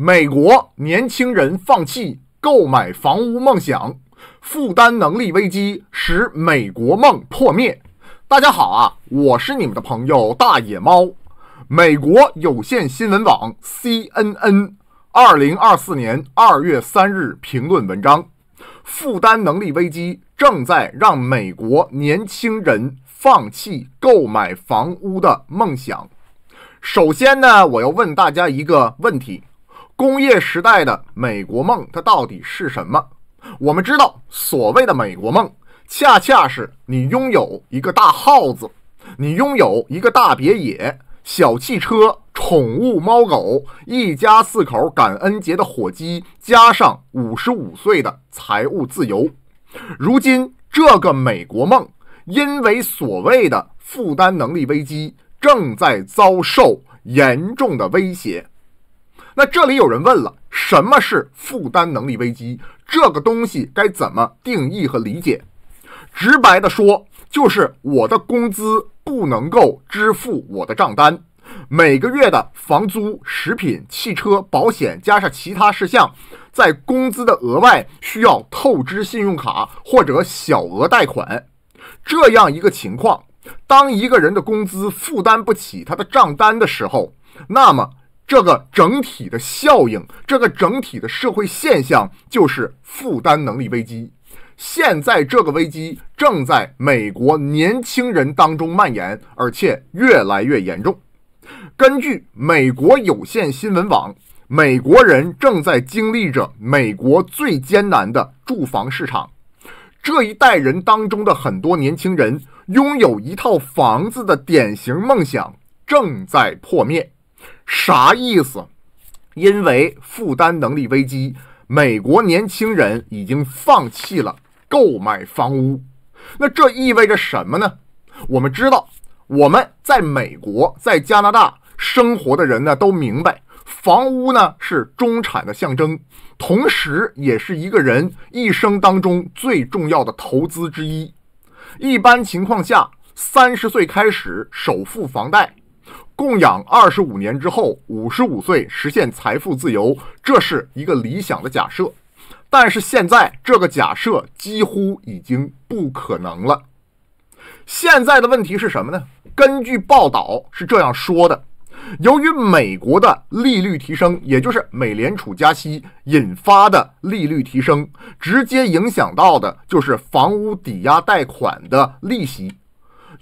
美国年轻人放弃购买房屋梦想，负担能力危机使美国梦破灭。大家好啊，我是你们的朋友大野猫。美国有线新闻网 CNN，二零二四年二月三日评论文章：负担能力危机正在让美国年轻人放弃购买房屋的梦想。首先呢，我要问大家一个问题。工业时代的美国梦，它到底是什么？我们知道，所谓的美国梦，恰恰是你拥有一个大耗子，你拥有一个大别野、小汽车、宠物猫狗，一家四口感恩节的火鸡，加上五十五岁的财务自由。如今，这个美国梦，因为所谓的负担能力危机，正在遭受严重的威胁。那这里有人问了，什么是负担能力危机？这个东西该怎么定义和理解？直白的说，就是我的工资不能够支付我的账单，每个月的房租、食品、汽车、保险加上其他事项，在工资的额外需要透支信用卡或者小额贷款，这样一个情况。当一个人的工资负担不起他的账单的时候，那么。这个整体的效应，这个整体的社会现象就是负担能力危机。现在，这个危机正在美国年轻人当中蔓延，而且越来越严重。根据美国有线新闻网，美国人正在经历着美国最艰难的住房市场。这一代人当中的很多年轻人拥有一套房子的典型梦想正在破灭。啥意思？因为负担能力危机，美国年轻人已经放弃了购买房屋。那这意味着什么呢？我们知道，我们在美国、在加拿大生活的人呢，都明白，房屋呢是中产的象征，同时也是一个人一生当中最重要的投资之一。一般情况下，三十岁开始首付房贷。供养二十五年之后，五十五岁实现财富自由，这是一个理想的假设，但是现在这个假设几乎已经不可能了。现在的问题是什么呢？根据报道是这样说的：，由于美国的利率提升，也就是美联储加息引发的利率提升，直接影响到的就是房屋抵押贷款的利息。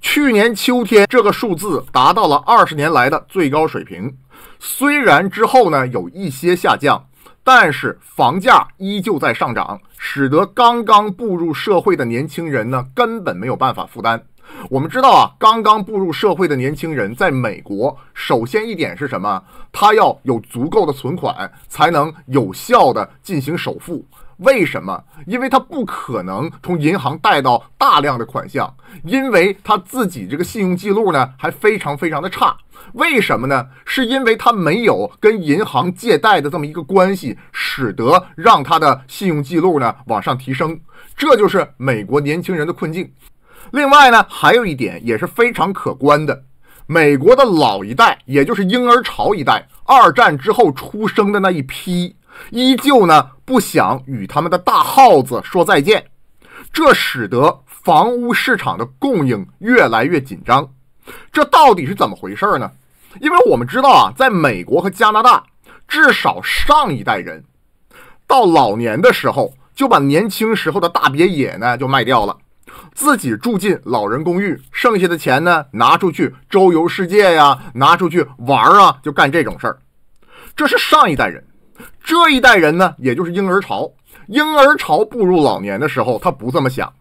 去年秋天，这个数字达到了二十年来的最高水平。虽然之后呢有一些下降，但是房价依旧在上涨，使得刚刚步入社会的年轻人呢根本没有办法负担。我们知道啊，刚刚步入社会的年轻人在美国，首先一点是什么？他要有足够的存款，才能有效的进行首付。为什么？因为他不可能从银行贷到大量的款项，因为他自己这个信用记录呢还非常非常的差。为什么呢？是因为他没有跟银行借贷的这么一个关系，使得让他的信用记录呢往上提升。这就是美国年轻人的困境。另外呢，还有一点也是非常可观的，美国的老一代，也就是婴儿潮一代，二战之后出生的那一批。依旧呢不想与他们的大耗子说再见，这使得房屋市场的供应越来越紧张。这到底是怎么回事儿呢？因为我们知道啊，在美国和加拿大，至少上一代人到老年的时候，就把年轻时候的大别野呢就卖掉了，自己住进老人公寓，剩下的钱呢拿出去周游世界呀，拿出去玩啊，就干这种事儿。这是上一代人。这一代人呢，也就是婴儿潮，婴儿潮步入老年的时候，他不这么想，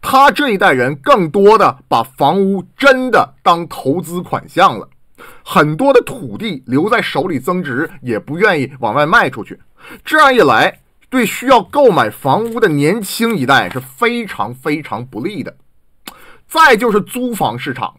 他这一代人更多的把房屋真的当投资款项了，很多的土地留在手里增值，也不愿意往外卖出去，这样一来，对需要购买房屋的年轻一代是非常非常不利的。再就是租房市场。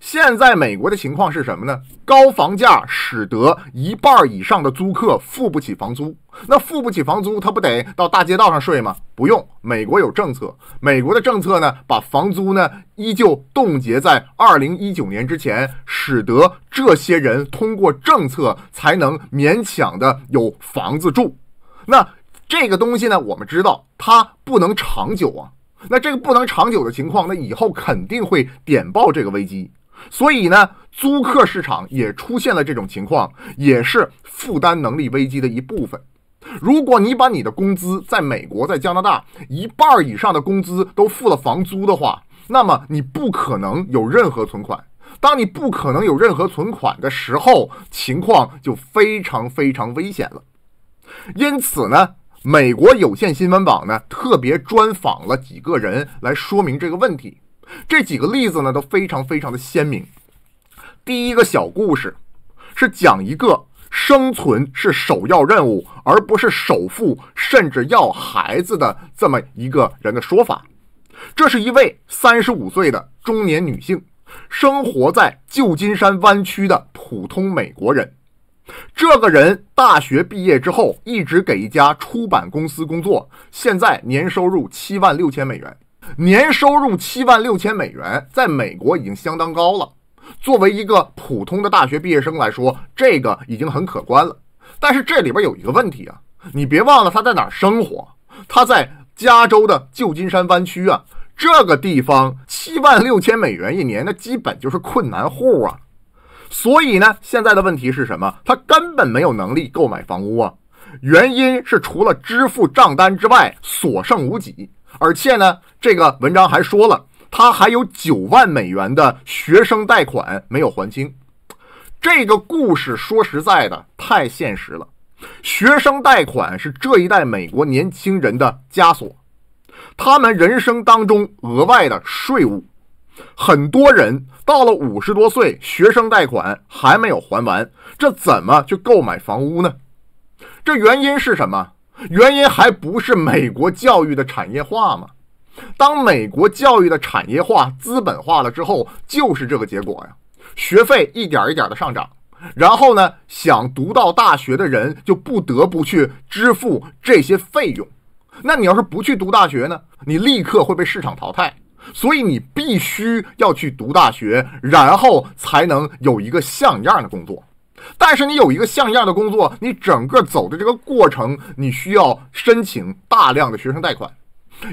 现在美国的情况是什么呢？高房价使得一半以上的租客付不起房租，那付不起房租，他不得到大街道上睡吗？不用，美国有政策。美国的政策呢，把房租呢依旧冻结在二零一九年之前，使得这些人通过政策才能勉强的有房子住。那这个东西呢，我们知道它不能长久啊。那这个不能长久的情况，那以后肯定会点爆这个危机。所以呢，租客市场也出现了这种情况，也是负担能力危机的一部分。如果你把你的工资在美国、在加拿大一半以上的工资都付了房租的话，那么你不可能有任何存款。当你不可能有任何存款的时候，情况就非常非常危险了。因此呢，美国有线新闻网呢特别专访了几个人来说明这个问题。这几个例子呢都非常非常的鲜明。第一个小故事是讲一个生存是首要任务，而不是首富甚至要孩子的这么一个人的说法。这是一位三十五岁的中年女性，生活在旧金山湾区的普通美国人。这个人大学毕业之后一直给一家出版公司工作，现在年收入七万六千美元。年收入七万六千美元，在美国已经相当高了。作为一个普通的大学毕业生来说，这个已经很可观了。但是这里边有一个问题啊，你别忘了他在哪儿生活？他在加州的旧金山湾区啊，这个地方七万六千美元一年，那基本就是困难户啊。所以呢，现在的问题是什么？他根本没有能力购买房屋啊。原因是除了支付账单之外，所剩无几。而且呢，这个文章还说了，他还有九万美元的学生贷款没有还清。这个故事说实在的太现实了。学生贷款是这一代美国年轻人的枷锁，他们人生当中额外的税务。很多人到了五十多岁，学生贷款还没有还完，这怎么去购买房屋呢？这原因是什么？原因还不是美国教育的产业化吗？当美国教育的产业化、资本化了之后，就是这个结果呀。学费一点一点的上涨，然后呢，想读到大学的人就不得不去支付这些费用。那你要是不去读大学呢，你立刻会被市场淘汰。所以你必须要去读大学，然后才能有一个像样的工作。但是你有一个像样的工作，你整个走的这个过程，你需要申请大量的学生贷款。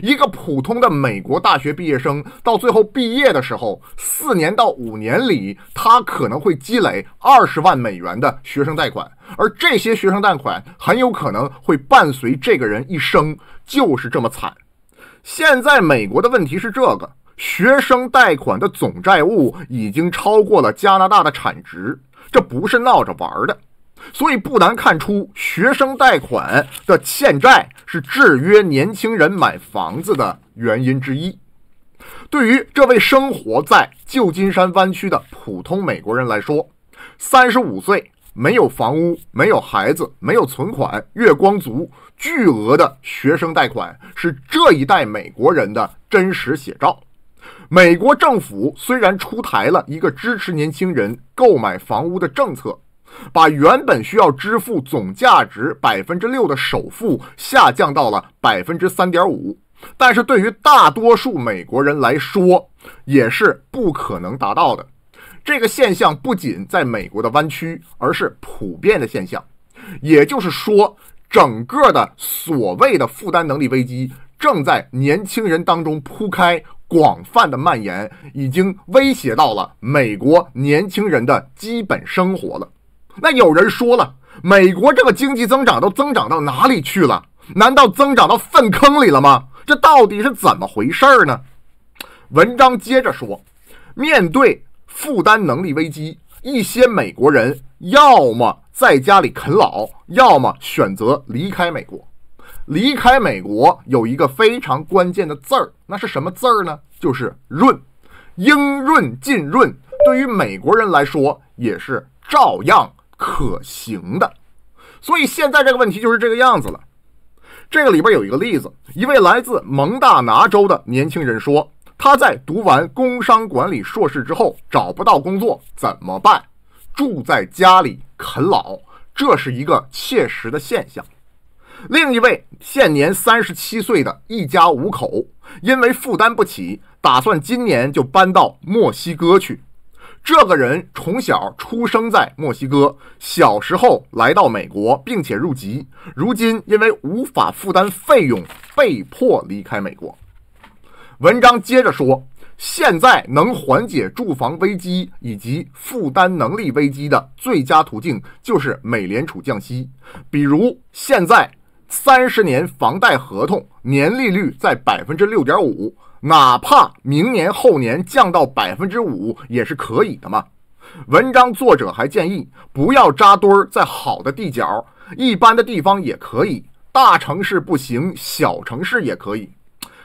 一个普通的美国大学毕业生到最后毕业的时候，四年到五年里，他可能会积累二十万美元的学生贷款，而这些学生贷款很有可能会伴随这个人一生，就是这么惨。现在美国的问题是，这个学生贷款的总债务已经超过了加拿大的产值。这不是闹着玩的，所以不难看出，学生贷款的欠债是制约年轻人买房子的原因之一。对于这位生活在旧金山湾区的普通美国人来说，三十五岁，没有房屋，没有孩子，没有存款，月光族，巨额的学生贷款是这一代美国人的真实写照。美国政府虽然出台了一个支持年轻人购买房屋的政策，把原本需要支付总价值百分之六的首付下降到了百分之三点五，但是对于大多数美国人来说也是不可能达到的。这个现象不仅在美国的弯曲，而是普遍的现象。也就是说，整个的所谓的负担能力危机正在年轻人当中铺开。广泛的蔓延已经威胁到了美国年轻人的基本生活了。那有人说了，美国这个经济增长都增长到哪里去了？难道增长到粪坑里了吗？这到底是怎么回事儿呢？文章接着说，面对负担能力危机，一些美国人要么在家里啃老，要么选择离开美国。离开美国有一个非常关键的字儿，那是什么字儿呢？就是“润”，应润、尽润，对于美国人来说也是照样可行的。所以现在这个问题就是这个样子了。这个里边有一个例子，一位来自蒙大拿州的年轻人说：“他在读完工商管理硕士之后找不到工作，怎么办？住在家里啃老，这是一个切实的现象。”另一位现年三十七岁的一家五口，因为负担不起，打算今年就搬到墨西哥去。这个人从小出生在墨西哥，小时候来到美国，并且入籍。如今因为无法负担费用，被迫离开美国。文章接着说，现在能缓解住房危机以及负担能力危机的最佳途径就是美联储降息，比如现在。三十年房贷合同年利率在百分之六点五，哪怕明年后年降到百分之五也是可以的嘛。文章作者还建议不要扎堆儿在好的地角，一般的地方也可以，大城市不行，小城市也可以。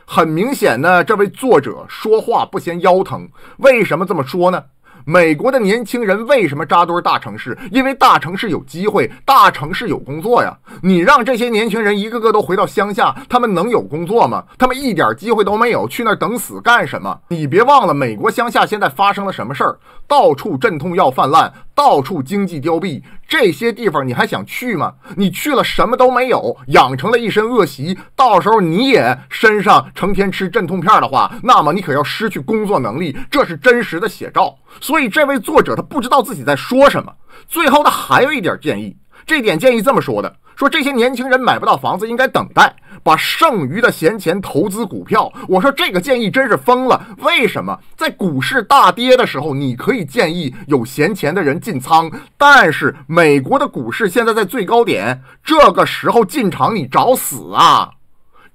很明显呢，这位作者说话不嫌腰疼，为什么这么说呢？美国的年轻人为什么扎堆大城市？因为大城市有机会，大城市有工作呀。你让这些年轻人一个个都回到乡下，他们能有工作吗？他们一点机会都没有，去那儿等死干什么？你别忘了，美国乡下现在发生了什么事儿？到处镇痛药泛滥。到处经济凋敝，这些地方你还想去吗？你去了什么都没有，养成了一身恶习，到时候你也身上成天吃镇痛片的话，那么你可要失去工作能力，这是真实的写照。所以这位作者他不知道自己在说什么。最后他还有一点建议，这点建议这么说的。说这些年轻人买不到房子，应该等待，把剩余的闲钱投资股票。我说这个建议真是疯了。为什么在股市大跌的时候，你可以建议有闲钱的人进仓？但是美国的股市现在在最高点，这个时候进场你找死啊！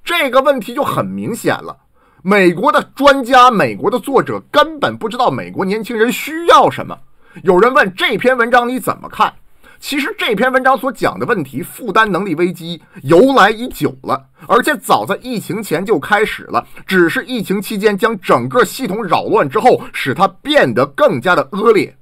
这个问题就很明显了。美国的专家、美国的作者根本不知道美国年轻人需要什么。有人问这篇文章你怎么看？其实这篇文章所讲的问题，负担能力危机由来已久了，而且早在疫情前就开始了，只是疫情期间将整个系统扰乱之后，使它变得更加的恶劣。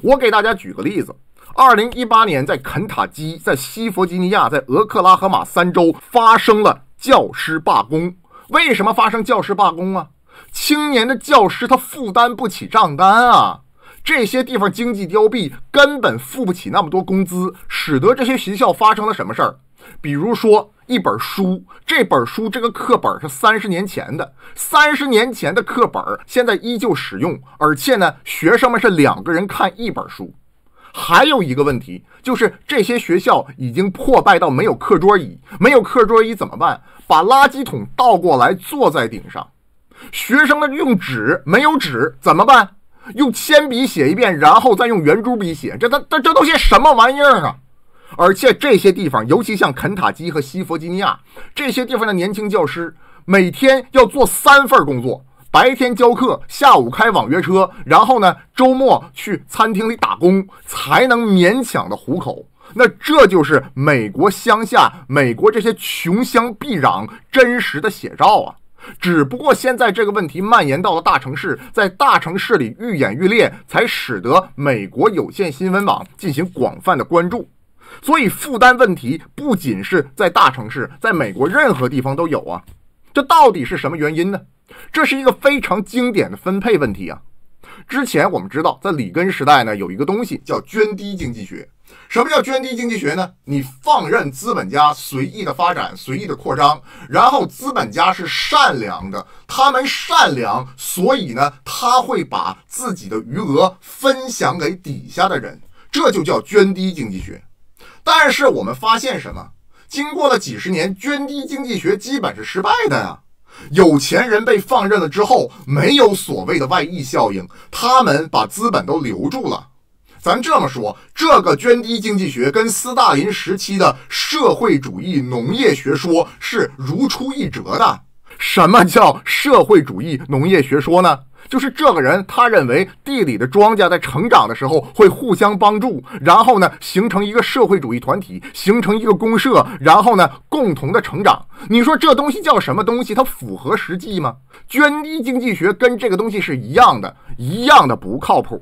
我给大家举个例子：，二零一八年在肯塔基、在西弗吉尼亚、在俄克拉荷马三州发生了教师罢工。为什么发生教师罢工啊？青年的教师他负担不起账单啊。这些地方经济凋敝，根本付不起那么多工资，使得这些学校发生了什么事儿？比如说，一本书，这本书这个课本是三十年前的，三十年前的课本现在依旧使用，而且呢，学生们是两个人看一本书。还有一个问题就是，这些学校已经破败到没有课桌椅，没有课桌椅怎么办？把垃圾桶倒过来坐在顶上，学生们用纸，没有纸怎么办？用铅笔写一遍，然后再用圆珠笔写，这他他这都些什么玩意儿啊？而且这些地方，尤其像肯塔基和西弗吉尼亚这些地方的年轻教师，每天要做三份工作：白天教课，下午开网约车，然后呢，周末去餐厅里打工，才能勉强的糊口。那这就是美国乡下、美国这些穷乡僻壤真实的写照啊！只不过现在这个问题蔓延到了大城市，在大城市里愈演愈烈，才使得美国有线新闻网进行广泛的关注。所以负担问题不仅是在大城市，在美国任何地方都有啊。这到底是什么原因呢？这是一个非常经典的分配问题啊。之前我们知道，在里根时代呢，有一个东西叫涓滴经济学。什么叫涓滴经济学呢？你放任资本家随意的发展、随意的扩张，然后资本家是善良的，他们善良，所以呢，他会把自己的余额分享给底下的人，这就叫涓滴经济学。但是我们发现什么？经过了几十年，涓滴经济学基本是失败的呀。有钱人被放任了之后，没有所谓的外溢效应，他们把资本都留住了。咱这么说，这个涓滴经济学跟斯大林时期的社会主义农业学说是如出一辙的。什么叫社会主义农业学说呢？就是这个人，他认为地里的庄稼在成长的时候会互相帮助，然后呢形成一个社会主义团体，形成一个公社，然后呢共同的成长。你说这东西叫什么东西？它符合实际吗？捐滴经济学跟这个东西是一样的，一样的不靠谱。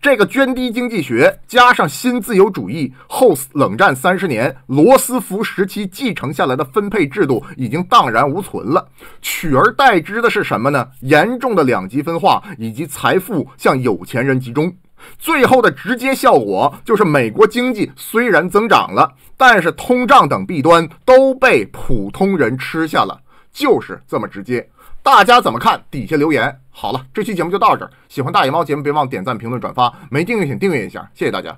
这个涓滴经济学加上新自由主义后冷战三十年罗斯福时期继承下来的分配制度已经荡然无存了，取而代之的是什么呢？严重的两极分化以及财富向有钱人集中，最后的直接效果就是美国经济虽然增长了，但是通胀等弊端都被普通人吃下了，就是这么直接。大家怎么看？底下留言。好了，这期节目就到这儿。喜欢大野猫节目，别忘点赞、评论、转发。没订阅请订阅一下，谢谢大家。